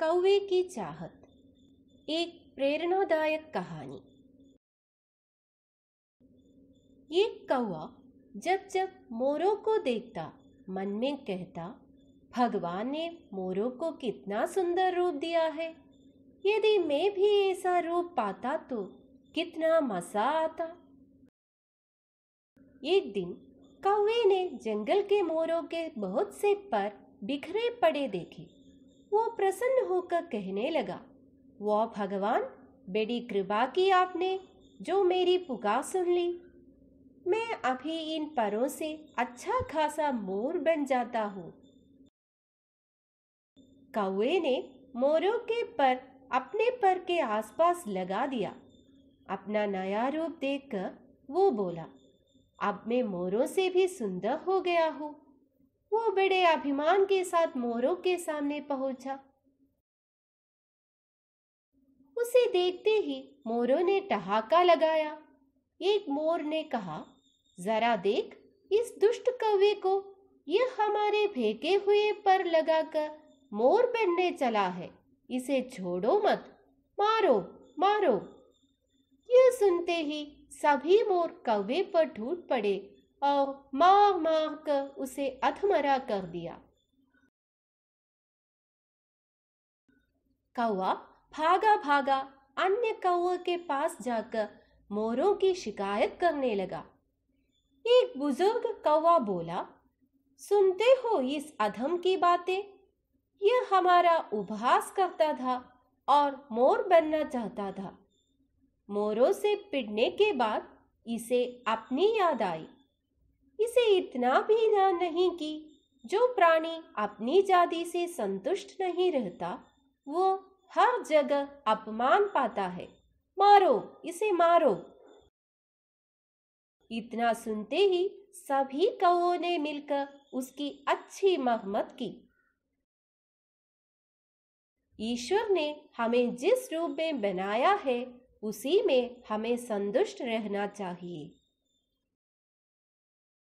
कौवे की चाहत एक प्रेरणादायक कहानी एक कौवा जब जब मोरों को देखता मन में कहता भगवान ने मोरों को कितना सुंदर रूप दिया है यदि मैं भी ऐसा रूप पाता तो कितना मजा आता एक दिन कौवे ने जंगल के मोरों के बहुत से पर बिखरे पड़े देखे वो प्रसन्न होकर कहने लगा वो भगवान बड़ी कृपा की आपने जो मेरी पुकार सुन ली मैं अभी इन परों से अच्छा खासा मोर बन जाता हूँ कौए ने मोरों के पर अपने पर के आसपास लगा दिया अपना नया रूप देखकर वो बोला अब मैं मोरों से भी सुंदर हो गया हूँ वो बड़े अभिमान के साथ मोरों के सामने पहुंचा उसे देखते ही मोरों ने ठहाका लगाया एक मोर ने कहा जरा देख इस दुष्ट कौवे को यह हमारे फेंके हुए पर लगाकर मोर बनने चला है इसे छोड़ो मत मारो मारो यह सुनते ही सभी मोर कौवे पर टूट पड़े और मार मार कर उसे अधमरा कर दिया कौआ भागा भागा अन्य कौआ के पास जाकर मोरों की शिकायत करने लगा एक बुजुर्ग कौवा बोला सुनते हो इस अधम की बातें यह हमारा उपहास करता था और मोर बनना चाहता था मोरों से पिटने के बाद इसे अपनी याद आई इसे इतना भी ध्यान नहीं कि जो प्राणी अपनी जाति से संतुष्ट नहीं रहता वो हर जगह अपमान पाता है मारो इसे मारो इतना सुनते ही सभी कौ ने मिलकर उसकी अच्छी महम्मत की ईश्वर ने हमें जिस रूप में बनाया है उसी में हमें संतुष्ट रहना चाहिए